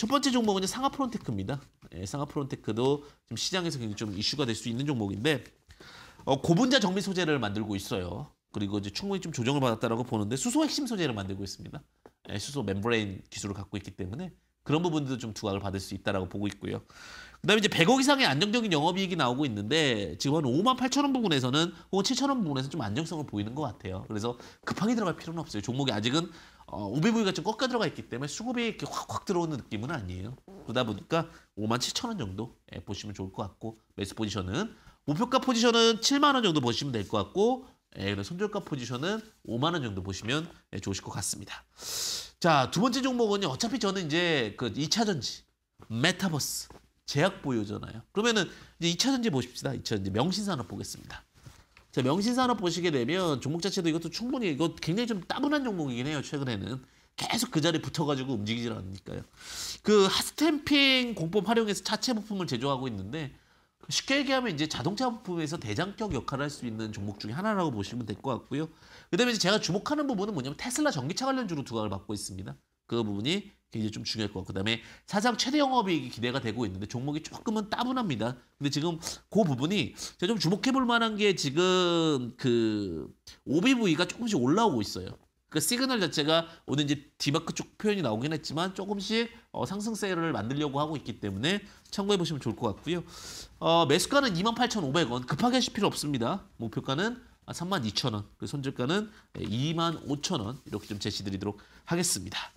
첫 번째 종목은 상하 프론테크입니다. 예, 상하 프론테크도 지금 시장에서 굉장히 좀 이슈가 될 수 있는 종목인데 어, 고분자 정밀 소재를 만들고 있어요. 그리고 이제 충분히 좀 조정을 받았다라고 보는데 수소 핵심 소재를 만들고 있습니다. 예, 수소 멤브레인 기술을 갖고 있기 때문에 그런 부분들도 좀 두각을 받을 수 있다라고 보고 있고요. 그다음에 이제 100억 이상의 안정적인 영업이익이 나오고 있는데 지금 한 5만 8천 원 부분에서는 혹은 7천 원 부분에서 좀 안정성을 보이는 것 같아요. 그래서 급하게 들어갈 필요는 없어요. 종목이 아직은 어, 우비부위가 좀 꺾여 들어가 있기 때문에 수급이 이렇게 확확 들어오는 느낌은 아니에요. 그러다 보니까 5만 7천 원 정도 예, 보시면 좋을 것 같고 매수 포지션은 목표가 포지션은 7만 원 정도 보시면 될 것 같고 예, 손절가 포지션은 5만 원 정도 보시면 예, 좋으실 것 같습니다. 자, 두 번째 종목은요. 어차피 저는 이제 그 2차 전지, 메타버스, 제약 보유잖아요. 그러면은 이제 2차 전지 보십시다. 2차 전지 명신산업 보겠습니다. 자, 명신산업 보시게 되면 종목 자체도 이것도 충분히 이거 굉장히 좀 따분한 종목이긴 해요. 최근에는 계속 그 자리에 붙어가지고 움직이질 않으니까요. 그핫스템핑 공법 활용해서 자체 부품을 제조하고 있는데 쉽게 얘기하면 이제 자동차 부품에서 대장격 역할을 할 수 있는 종목 중에 하나라고 보시면 될 것 같고요. 그다음에 이제 제가 주목하는 부분은 뭐냐면 테슬라 전기차 관련주로 두각을 받고 있습니다. 그 부분이 굉장히 좀 중요할 것 같고 그다음에 사상 최대 영업이익이 기대가 되고 있는데 종목이 조금은 따분합니다. 근데 지금 그 부분이 제가 좀 주목해 볼 만한 게 지금 그 오비부위가 조금씩 올라오고 있어요. 그 시그널 자체가 오늘 이제 디마크 쪽 표현이 나오긴 했지만 조금씩 어, 상승세를 만들려고 하고 있기 때문에 참고해 보시면 좋을 것 같고요. 어, 매수가는 28,500원 급하게 하실 필요 없습니다. 목표가는 32,000원, 아, 그 손절가는 25,000원 예, 이렇게 좀 제시드리도록 하겠습니다.